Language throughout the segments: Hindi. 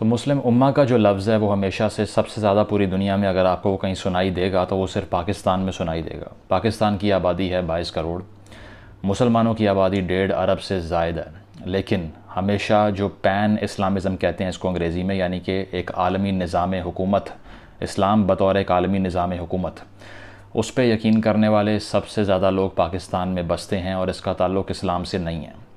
तो मुस्लिम उम्मा का जो लफ्ज़ है वो हमेशा से सबसे ज़्यादा पूरी दुनिया में अगर आपको वो कहीं सुनाई देगा तो वो सिर्फ पाकिस्तान में सुनाई देगा पाकिस्तान की आबादी है बाईस करोड़ मुसलमानों की आबादी डेढ़ अरब से ज़ायद है लेकिन हमेशा जो पैन इस्लामिज़म कहते हैं इसको अंग्रेज़ी में यानी कि एक आलमी निज़ाम हुकूमत इस्लाम बतौर एक आलमी निज़ाम हुकूमत उस पर यकीन करने वाले सबसे ज़्यादा लोग पाकिस्तान में बसते हैं और इसका ताल्लुक़ इस्लाम से नहीं है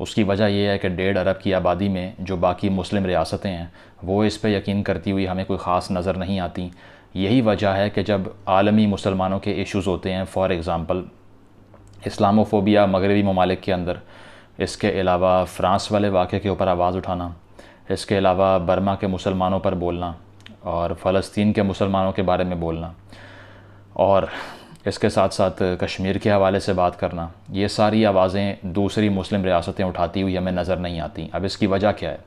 उसकी वजह यह है कि डेढ़ अरब की आबादी में जो बाकी मुस्लिम रियासतें हैं वो इस पर यकीन करती हुई हमें कोई ख़ास नज़र नहीं आती यही वजह है कि जब आलमी मुसलमानों के इश्यूज़ होते हैं फ़ॉर एग्ज़ाम्पल इस्लामोफोबिया मगरबी ममालिक के अंदर इसके अलावा फ़्रांस वाले वाक़े के ऊपर आवाज़ उठाना इसके अलावा बर्मा के मुसलमानों पर बोलना और फ़लस्तीन के मुसलमानों के बारे में बोलना और इसके साथ साथ कश्मीर के हवाले से बात करना ये सारी आवाज़ें दूसरी मुस्लिम रियासतें उठाती हुई हमें नज़र नहीं आती अब इसकी वजह क्या है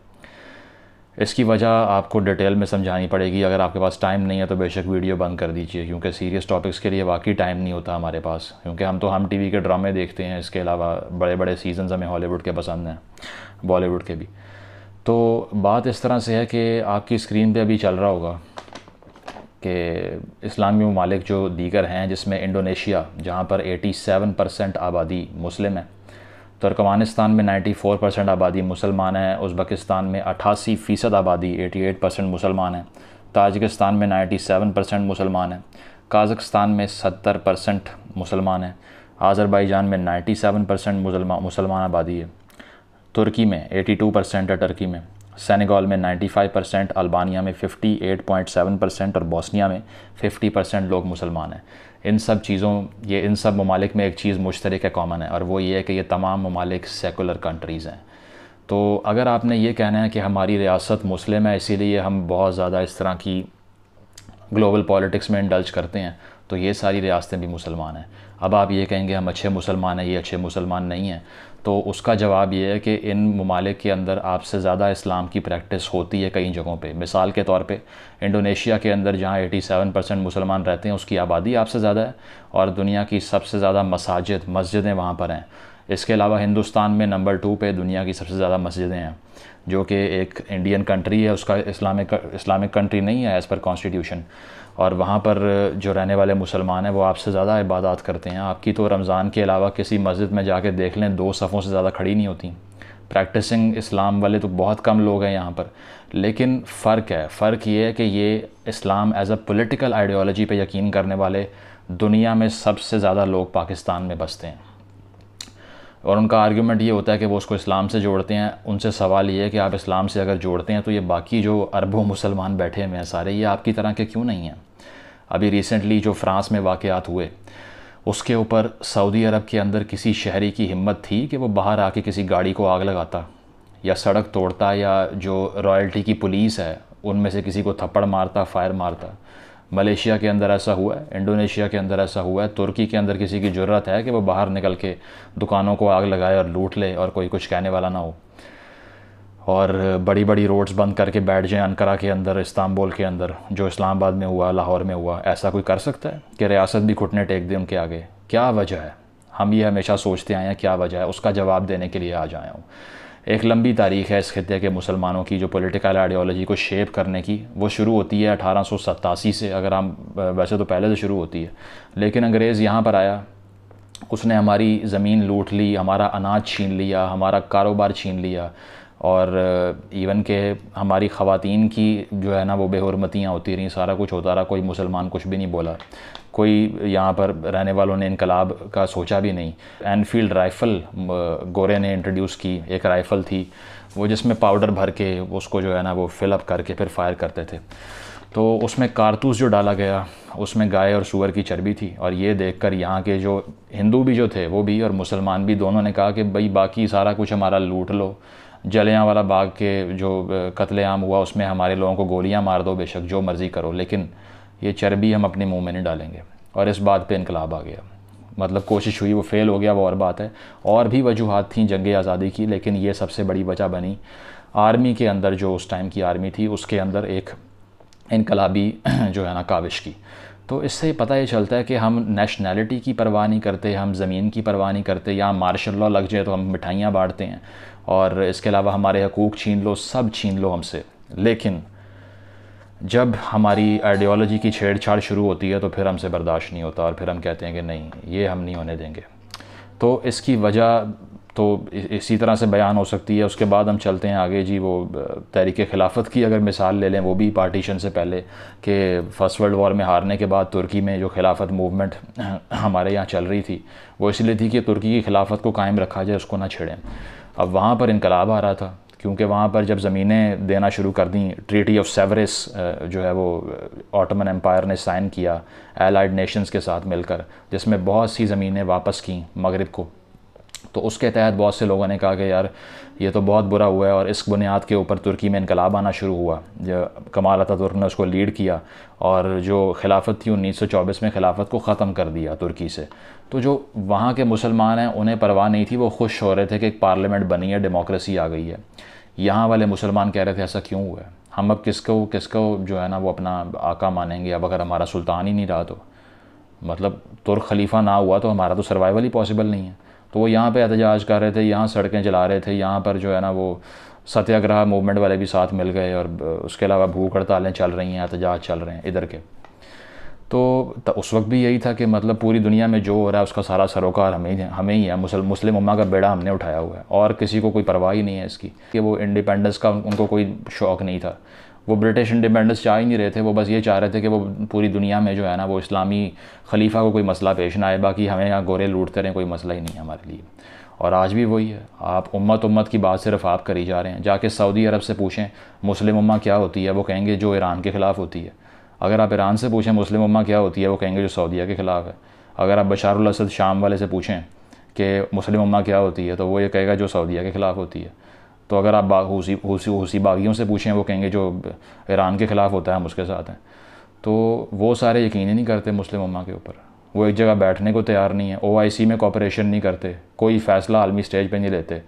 इसकी वजह आपको डिटेल में समझानी पड़ेगी अगर आपके पास टाइम नहीं है तो बेशक वीडियो बंद कर दीजिए क्योंकि सीरियस टॉपिक्स के लिए वाकई टाइम नहीं होता हमारे पास क्योंकि हम तो हम टीवी के ड्रामे देखते हैं इसके अलावा बड़े बड़े सीजन हमें हॉलीवुड के पसंद हैं बॉलीवुड के भी तो बात इस तरह से है कि आपकी स्क्रीन पे अभी चल रहा होगा कि इस्लामी ममालिक जो दीगर हैं जिसमें इंडोनेशिया जहाँ पर 87 परसेंट आबादी मुस्लिम है तुर्कमानिस्तान में 94 परसेंट आबादी मुसलमान है उज़्बकिस्तान में अट्ठासी फ़ीसद आबादी 88 परसेंट मुसलमान है ताजिकिस्तान में 97 परसेंट मुसलमान है काज़कस्तान में 70 परसेंट मुसलमान है आज़रबाईजान में 97 परसेंट मुसलमान आबादी है तुर्की में 82 परसेंट है टर्की में सैनिगॉल में 95 परसेंट अल्बानिया में 58.7 परसेंट और बोस्निया में 50 परसेंट लोग मुसलमान हैं इन सब चीज़ों ये इन सब ममालिक में एक चीज़ मुश्तरक है कॉमन है और वो ये है कि ये तमाम ममालिक सेकुलर कंट्रीज़ हैं तो अगर आपने ये कहना है कि हमारी रियासत मुस्लिम है इसीलिए हम बहुत ज़्यादा इस तरह की ग्लोबल पॉलिटिक्स में इंडल्ज करते हैं तो ये सारी रियासतें भी मुसलमान हैं अब आप ये कहेंगे हम अच्छे मुसलमान हैं ये अच्छे मुसलमान नहीं हैं तो उसका जवाब ये है कि इन ममालिक के अंदर आपसे ज़्यादा इस्लाम की प्रैक्टिस होती है कई जगहों पे मिसाल के तौर पे इंडोनेशिया के अंदर जहाँ 87 परसेंट मुसलमान रहते हैं उसकी आबादी आपसे ज़्यादा है और दुनिया की सबसे ज़्यादा मसाजिद मस्जिदें वहाँ पर हैं इसके अलावा हिंदुस्तान में नंबर टू पर दुनिया की सबसे ज़्यादा मस्जिदें हैं जो कि एक इंडियन कंट्री है उसका इस्लामिक इस्लामिक कंट्री नहीं है एज़ पर कॉन्स्टिट्यूशन और वहाँ पर जो रहने वाले मुसलमान हैं वो आपसे ज़्यादा इबादत करते हैं आपकी तो रमज़ान के अलावा किसी मस्जिद में जाके देख लें दो सफ़ों से ज़्यादा खड़ी नहीं होती प्रैक्टिसिंग इस्लाम वाले तो बहुत कम लोग हैं यहाँ पर लेकिन फ़र्क है फ़र्क ये है कि ये Islam as a political ideology पर यकीन करने वाले दुनिया में सबसे ज़्यादा लोग पाकिस्तान में बसते हैं और उनका आर्ग्यूमेंट ये होता है कि वो उसको इस्लाम से जोड़ते हैं उनसे सवाल ये है कि आप इस्लाम से अगर जोड़ते हैं तो ये बाकी जो अरबों मुसलमान बैठे हुए हैं सारे ये आपकी तरह के क्यों नहीं हैं अभी रिसेंटली जो फ्रांस में वाक़ात हुए उसके ऊपर सऊदी अरब के अंदर किसी शहरी की हिम्मत थी कि वो बाहर आके किसी गाड़ी को आग लगाता या सड़क तोड़ता या जो रॉयल्टी की पुलिस है उनमें से किसी को थप्पड़ मारता फायर मारता मलेशिया के अंदर ऐसा हुआ है इंडोनेशिया के अंदर ऐसा हुआ है तुर्की के अंदर किसी की ज़रूरत है कि वो बाहर निकल के दुकानों को आग लगाए और लूट ले और कोई कुछ कहने वाला ना हो और बड़ी बड़ी रोड्स बंद करके बैठ जाएं अनकरा के अंदर इस्तांबुल के अंदर जो इस्लामाबाद में हुआ लाहौर में हुआ ऐसा कोई कर सकता है कि रियासत भी घुटने टेक दे उनके आगे क्या वजह है हम ये हमेशा सोचते आए हैं क्या वजह है उसका जवाब देने के लिए आ जाए हूँ एक लंबी तारीख है इस खत्े के मुसलमानों की जो पॉलिटिकल आइडियोलॉजी को शेप करने की वो शुरू होती है अठारह से अगर हम वैसे तो पहले से शुरू होती है लेकिन अंग्रेज़ यहाँ पर आया उसने हमारी ज़मीन लूट ली हमारा अनाज छीन लिया हमारा कारोबार छीन लिया और इवन uh, के हमारी ख़वातीन की जो है ना वो बेहरमतियाँ होती रहीं सारा कुछ होता रहा कोई मुसलमान कुछ भी नहीं बोला कोई यहाँ पर रहने वालों ने इनकलाब का सोचा भी नहीं एनफील्ड राइफ़ल गोरे ने इंट्रोड्यूस की एक राइफ़ल थी वो जिसमें पाउडर भर के उसको जो है ना वो फिलअप करके फिर फायर करते थे तो उसमें कारतूस जो डाला गया उसमें गाय और सुअर की चर्बी थी और ये देखकर यहाँ के जो हिंदू भी जो थे वो भी और मुसलमान भी दोनों ने कहा कि भाई बाकी सारा कुछ हमारा लूट लो जलियाँ वाला बाग के जो कत्लेआम हुआ उसमें हमारे लोगों को गोलियां मार दो बेशक जो मर्ज़ी करो लेकिन ये चर्बी हम अपने मुंह में नहीं डालेंगे और इस बात पे इनकलाब आ गया मतलब कोशिश हुई वो फेल हो गया वो और बात है और भी वजूहत थी जंग आज़ादी की लेकिन ये सबसे बड़ी वजह बनी आर्मी के अंदर जो उस टाइम की आर्मी थी उसके अंदर एक इनकलाबी जो है ना काविश की तो इससे पता ये चलता है कि हम नेशनैलिटी की परवाह नहीं करते हम ज़मीन की परवाह नहीं करते या मार्शल लॉ लग जाए तो हम मिठाइयाँ बांटते हैं और इसके अलावा हमारे हकूक़ छीन लो सब छीन लो हमसे लेकिन जब हमारी आइडियोलॉजी की छेड़छाड़ शुरू होती है तो फिर हमसे बर्दाश्त नहीं होता और फिर हम कहते हैं कि नहीं ये हम नहीं होने देंगे तो इसकी वजह तो इसी तरह से बयान हो सकती है उसके बाद हम चलते हैं आगे जी वो तहरीक खिलाफत की अगर मिसाल ले लें वो भी पार्टीशन से पहले कि फर्स्ट वर्ल्ड वॉर में हारने के बाद तुर्की में जो खिलाफत मूवमेंट हमारे यहाँ चल रही थी वो इसलिए थी कि तुर्की की खिलाफत को कायम रखा जाए उसको ना छेड़ें अब वहाँ पर इनकलाब आ रहा था क्योंकि वहाँ पर जब ज़मीनें देना शुरू कर दी ट्रीटी ऑफ सेवरिस जो है वो ऑटोमन एम्पायर ने साइन किया एलाइड नेशंस के साथ मिलकर जिसमें बहुत सी ज़मीनें वापस की मगरब को तो उसके तहत बहुत से लोगों ने कहा कि यार ये तो बहुत बुरा हुआ है और इस बुनियाद के ऊपर तुर्की में इनकलाब आना शुरू हुआ कमाल अतातुर्क ने उसको लीड किया और जो खिलाफत थी उन्नीस सौ चौबीस में खिलाफत को ख़त्म कर दिया तुर्की से तो जो वहाँ के मुसलमान हैं उन्हें परवाह नहीं थी वो खुश हो रहे थे कि एक पार्लियामेंट बनी है डेमोक्रेसी आ गई है यहाँ वाले मुसलमान कह रहे थे ऐसा क्यों हुआ है हम अब किसको किसको जो है ना वो अपना आका मानेंगे अब अगर हमारा सुल्तान ही नहीं रहा तो मतलब तुर्क खलीफा ना हुआ तो हमारा तो सर्वाइवल ही पॉसिबल नहीं है तो वो यहाँ पर एहतजाज कर रहे थे यहाँ सड़कें चला रहे थे यहाँ पर जो है ना वो सत्याग्रह मूवमेंट वाले भी साथ मिल गए और उसके अलावा भूख हड़तालें चल रही हैं एहतजाज चल रहे हैं इधर के तो उस वक्त भी यही था कि मतलब पूरी दुनिया में जो हो रहा है उसका सारा सरोकार हमें ही हमें ही है मुस्लिम उम्मा का बेड़ा हमने उठाया हुआ है और किसी को कोई परवाह ही नहीं है इसकी कि वो इंडिपेंडेंस का उनको कोई शौक़ नहीं था वो ब्रिटिश इंडिपेंडेंस चाह ही नहीं रहे थे वो बस ये चाह रहे थे कि वो पूरी दुनिया में जो है ना वो इस्लामी खलीफा को कोई मसला पेश ना आए बाकी हमें यहाँ गोरे लूटते रहें कोई मसला ही नहीं है हमारे लिए और आज भी वही है आप उम्मत उम्मत की बात सिर्फ आप करी जा रहे हैं जाके सऊदी अरब से पूछें मुस्लिम उम्मा क्या होती है वो कहेंगे जो ईरान के ख़िलाफ़ होती है अगर आप ईरान से पूछें मुस्लिम उम्मा क्या होती है वो कहेंगे जो सऊदीया के ख़िलाफ़ है अगर आप बशारुल असद शाम वाले से पूछें कि मुस्लिम उम्मा क्या होती है तो वो ये कहेगा जो सऊदीया के ख़िलाफ़ होती है तो अगर आप हूसी हूसी हूसी बागियों से पूछें वो कहेंगे जो ईरान के ख़िलाफ़ होता है हम उसके साथ हैं तो वो सारे यकीन ही नहीं करते मुस्लिम उमा के ऊपर वो एक जगह बैठने को तैयार नहीं है ओ में कॉपरेशन नहीं करते कोई फ़ैसला आलमी स्टेज पर नहीं लेते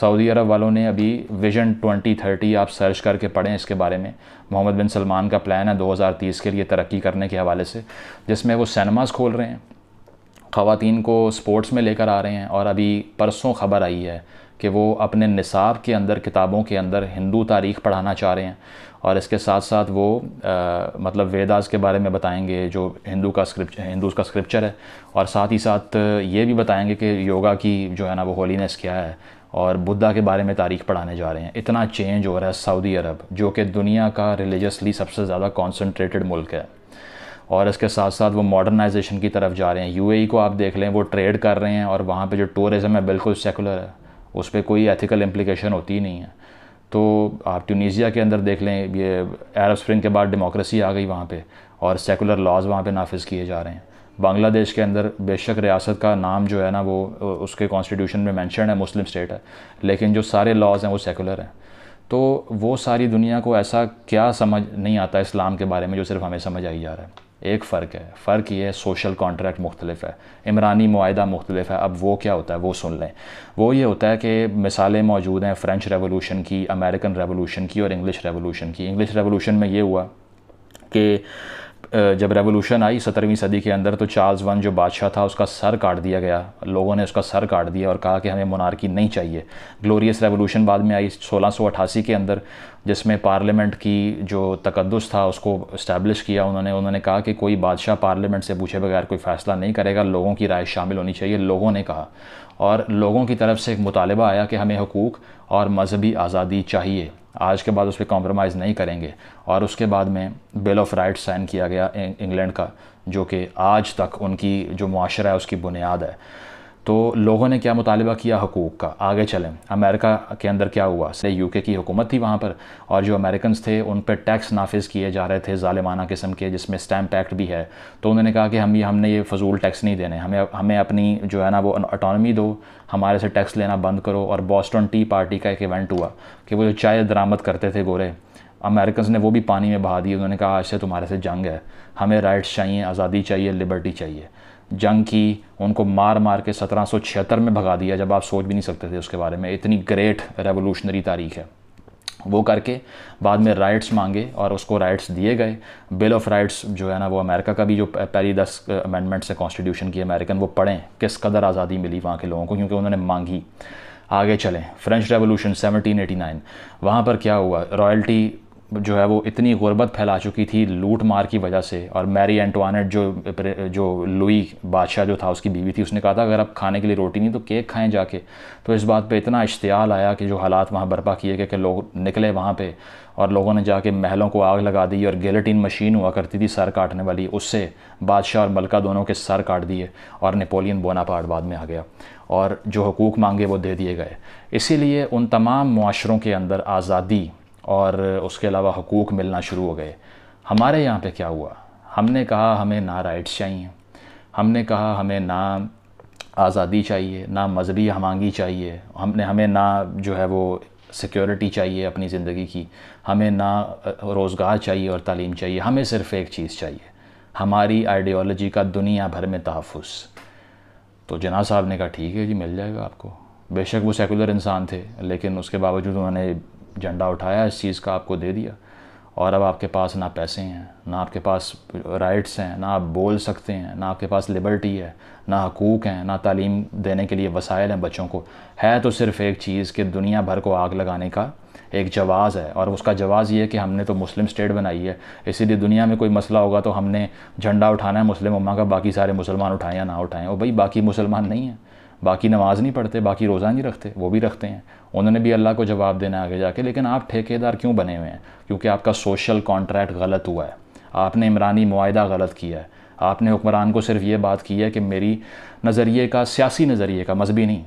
सऊदी अरब वालों ने अभी विजन 2030 आप सर्च करके पढ़ें इसके बारे में मोहम्मद बिन सलमान का प्लान है 2030 के लिए तरक्की करने के हवाले से जिसमें वो सैनमाज खोल रहे हैं खातन को स्पोर्ट्स में लेकर आ रहे हैं और अभी परसों ख़बर आई है कि वो अपने निसाब के अंदर किताबों के अंदर हिंदू तारीख़ पढ़ाना चाह रहे हैं और इसके साथ साथ वो आ, मतलब वेदास के बारे में बताएंगे जो हिंदू का स्क्रिप्च हिंदू का स्क्रिप्चर है और साथ ही साथ ये भी बताएंगे कि योगा की जो है ना वो होलीनेस क्या है और बुद्धा के बारे में तारीख पढ़ाने जा रहे हैं इतना चेंज हो रहा है सऊदी अरब जो कि दुनिया का रिलीजसली सबसे ज़्यादा कॉन्सनट्रेटेड मुल्क है और इसके साथ साथ वो मॉडर्नाइजेशन की तरफ जा रहे हैं यूएई e को आप देख लें वो ट्रेड कर रहे हैं और वहाँ पे जो टूरिज़म है बिल्कुल सेकुलर है उस पर कोई एथिकल इम्प्लिकेशन होती ही नहीं है तो आप ट्यूनीजिया के अंदर देख लें ये अरब स्प्रिंग के बाद डेमोक्रेसी आ गई वहाँ पर और सेकुलर लॉज वहाँ पर नाफिज किए जा रहे हैं बांग्लादेश के अंदर बेशक रियासत का नाम जो है ना वो उसके कॉन्स्टिट्यूशन में मैंशन है मुस्लिम स्टेट है लेकिन जो सारे लॉज हैं वो सेकुलर हैं तो वो सारी दुनिया को ऐसा क्या समझ नहीं आता इस्लाम के बारे में जो सिर्फ हमें समझ आई जा रहा है एक फ़र्क है फ़र्क ये है सोशल कॉन्ट्रैक्ट मुख्तलिफ है इमरानी माहिदा मुख्तलिफ है अब वो क्या होता है वो सुन लें वो ये होता है कि मिसालें मौजूद हैं फ़्रेंच रेवोलूशन की अमेरिकन रेवोलूशन की और इंग्लिश रेवोल्यूशन की इंग्लिश रेवोलूशन में ये हुआ कि जब रेवोल्यूशन आई सत्रहवीं सदी के अंदर तो चार्ल्स वन जो बादशाह था उसका सर काट दिया गया लोगों ने उसका सर काट दिया और कहा कि हमें मोनार्की नहीं चाहिए ग्लोरियस रेवोलूशन बाद में आई सोलह के अंदर जिसमें पार्लियामेंट की जो तकदस था उसको इस्टेब्लिश किया उन्होंने उन्होंने कहा कि कोई बादशाह पार्लियामेंट से पूछे बगैर कोई फ़ैसला नहीं करेगा लोगों की राय शामिल होनी चाहिए लोगों ने कहा और लोगों की तरफ से एक मुतालबा आया कि हमें हकूक़ और मजहबी आज़ादी चाहिए आज के बाद उस पर कॉम्प्रोमाइज़ नहीं करेंगे और उसके बाद में बिल ऑफ राइट्स साइन किया गया इंग्लैंड का जो कि आज तक उनकी जो माशरा है उसकी बुनियाद है तो लोगों ने क्या मुतालबा किया हकूक़ का आगे चलें अमेरिका के अंदर क्या हुआ से यूके की हुकूमत थी वहाँ पर और जो अमेरिकन थे उन पर टैक्स नाफिज किए जा रहे थे ालिमाना किस्म के जिसमें स्टैम्प एक्ट भी है तो उन्होंने कहा कि हम ये हमने ये फजूल टैक्स नहीं देने हमें हमें अपनी जो है ना वो अटोनमी दो हमारे से टैक्स लेना बंद करो और बॉस्टन टी पार्टी का एक इवेंट हुआ कि वो जो चाय दरामद करते थे गोरे अमेरिकन ने वो भी पानी में बहा दी उन्होंने कहा आज से तुम्हारे से जंग है हमें राइट्स चाहिए आज़ादी चाहिए लिबर्टी चाहिए जंग की उनको मार मार के सत्रह में भगा दिया जब आप सोच भी नहीं सकते थे उसके बारे में इतनी ग्रेट रेवोल्यूशनरी तारीख है वो करके बाद में राइट्स मांगे और उसको राइट्स दिए गए बिल ऑफ राइट्स जो है ना वो अमेरिका का भी जो पहली दस अमेंडमेंट्स है कॉन्स्टिट्यूशन की अमेरिकन वो पढ़ें किस कदर आज़ादी मिली वहाँ के लोगों को क्योंकि उन्होंने मांगी आगे चलें फ्रेंच रेवोल्यूशन 1789 वहाँ पर क्या हुआ रॉयल्टी जो है वो इतनी गुर्बत फैला चुकी थी लूट मार की वजह से और मैरी एंटवानट जो जो लुई बादशाह जो था उसकी बीवी थी उसने कहा था अगर आप खाने के लिए रोटी नहीं तो केक खाएं जाके तो इस बात पे इतना इश्तियाल आया कि जो हालात वहाँ बर्पा किए गए कि लोग निकले वहाँ पर और लोगों ने जाके महलों को आग लगा दी और गेलेटिन मशीन हुआ करती थी सर काटने वाली उससे बादशाह और मलका दोनों के सर काट दिए और नेपोलियन बोनापार्ट बाद में आ गया और जो हकूक़ मांगे वो दे दिए गए इसीलिए उन तमाम माशरों के अंदर आज़ादी और उसके अलावा हकूक़ मिलना शुरू हो गए हमारे यहाँ पे क्या हुआ हमने कहा हमें ना राइट्स चाहिए हमने कहा हमें ना आज़ादी चाहिए ना मजहबी हमांगी चाहिए हमने हमें ना जो है वो सिक्योरिटी चाहिए अपनी ज़िंदगी की हमें ना रोज़गार चाहिए और तालीम चाहिए हमें सिर्फ़ एक चीज़ चाहिए हमारी आइडियोलॉजी का दुनिया भर में तहफ़ तो जना साहब ने कहा ठीक है जी मिल जाएगा आपको बेशक वो सेकुलर इंसान थे लेकिन उसके बावजूद उन्होंने झंडा उठाया इस चीज़ का आपको दे दिया और अब आपके पास ना पैसे हैं ना आपके पास राइट्स हैं ना आप बोल सकते हैं ना आपके पास लिबर्टी है ना हकूक़ हैं ना तालीम देने के लिए वसायल हैं बच्चों को है तो सिर्फ़ एक चीज़ कि दुनिया भर को आग लगाने का एक जवाज़ है और उसका जवाज़ ये है कि हमने तो मुस्लिम स्टेट बनाई है इसीलिए दुनिया में कोई मसला होगा तो हमने झंडा उठाना है मुस्लिम उम्मा का बाकी सारे मुसलमान उठाएं या ना उठाएं और भाई बाकी मुसलमान नहीं हैं बाकी नमाज़ नहीं पढ़ते बाकी रोज़ा नहीं रखते वो भी रखते हैं उन्होंने भी अल्लाह को जवाब देना आगे जाके लेकिन आप ठेकेदार क्यों बने हुए हैं क्योंकि आपका सोशल कॉन्ट्रैक्ट गलत हुआ है आपने इमरानी माहा गलत किया है आपने हुक्मरान को सिर्फ ये बात की है कि मेरी नज़रिए का सियासी नज़रिए का मजहबी नहीं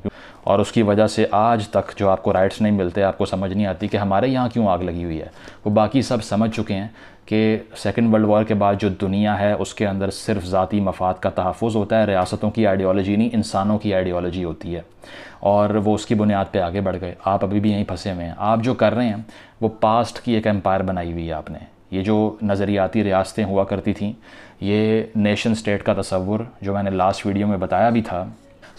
और उसकी वजह से आज तक जो आपको राइट्स नहीं मिलते आपको समझ नहीं आती कि हमारे यहाँ क्यों आग लगी हुई है वो बाकी सब समझ चुके हैं कि सेकेंड वर्ल्ड वॉर के बाद जो दुनिया है उसके अंदर सिर्फ ज़ाती मफाद का तहफ़ होता है रियासतों की आइडियोलॉजी नहीं इंसानों की आइडियोलॉजी होती है और वो उसकी बुनियाद पे आगे बढ़ गए आप अभी भी यहीं फंसे हुए हैं आप जो कर रहे हैं वो पास्ट की एक एम्पायर बनाई हुई है आपने ये जो नज़रियाती रियासतें हुआ करती थीं ये नेशन स्टेट का तस्वुर जो मैंने लास्ट वीडियो में बताया भी था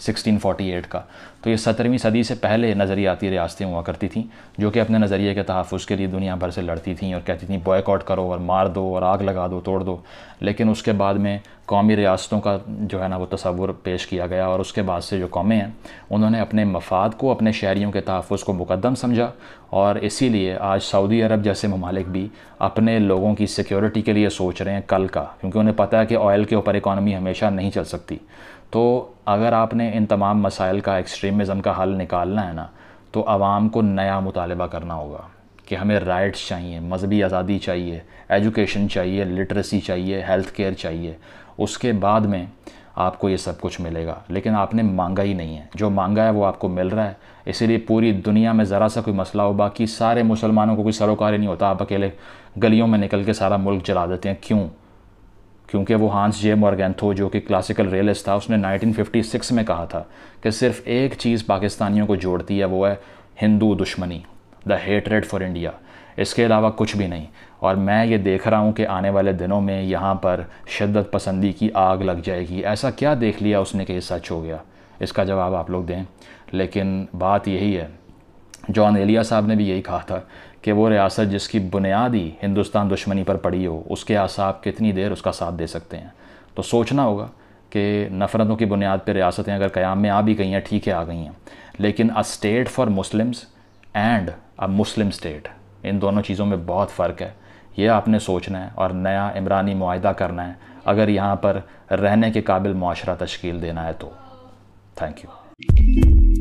1648 का तो ये सत्रहवीं सदी से पहले नज़रियाती रियासतें हुआ करती थीं जो कि अपने नज़रिए के तहफ़ के लिए दुनिया भर से लड़ती थीं और कहती थी बॉयकआउट करो और मार दो और आग लगा दो तोड़ दो लेकिन उसके बाद में कौमी रियासतों का जो है ना वो तस्वुर पेश किया गया और उसके बाद से जो कौमें हैं उन्होंने अपने मफाद को अपने शहरीों के तहफ़ को मुकदम समझा और इसीलिए आज सऊदी अरब जैसे ममालिक भी अपने लोगों की सिक्योरिटी के लिए सोच रहे हैं कल का क्योंकि उन्हें पता है कि ऑयल के ऊपर इकानमी हमेशा नहीं चल सकती तो अगर आपने इन तमाम मसाइल का एक्सट्रीमिज़म का हल निकालना है ना तो आवाम को नया मुतालबा करना होगा कि हमें राइट्स चाहिए मजहबी आज़ादी चाहिए एजुकेशन चाहिए लिटरेसी चाहिए हेल्थ केयर चाहिए उसके बाद में आपको ये सब कुछ मिलेगा लेकिन आपने मांगा ही नहीं है जो मांगा है वो आपको मिल रहा है इसीलिए पूरी दुनिया में ज़रा सा कोई मसला हो बाकी सारे मुसलमानों को कोई सरोकार ही नहीं होता आप अकेले गलियों में निकल के सारा मुल्क जला देते हैं क्यों क्योंकि वो हांस जे मॉर्गेंथो जो कि क्लासिकल रियलिस्ट था उसने 1956 में कहा था कि सिर्फ एक चीज़ पाकिस्तानियों को जोड़ती है वो है हिंदू दुश्मनी द हेटरेड फॉर इंडिया इसके अलावा कुछ भी नहीं और मैं ये देख रहा हूँ कि आने वाले दिनों में यहाँ पर शिद्दत पसंदी की आग लग जाएगी ऐसा क्या देख लिया उसने कि सच हो गया इसका जवाब आप लोग दें लेकिन बात यही है जॉन एलिया साहब ने भी यही कहा था कि वो रियासत जिसकी बुनियादी हिंदुस्तान दुश्मनी पर पड़ी हो उसके आसाब कितनी देर उसका साथ दे सकते हैं तो सोचना होगा कि नफ़रतों की बुनियाद पर रियासतें अगर क़्याम में आ भी गई हैं ठीक है आ गई हैं लेकिन a state for Muslims and a Muslim state इन दोनों चीज़ों में बहुत फ़र्क है ये आपने सोचना है और नया इमरानी माहा करना है अगर यहाँ पर रहने के काबिल माशरा तश्कील देना है तो थैंक यू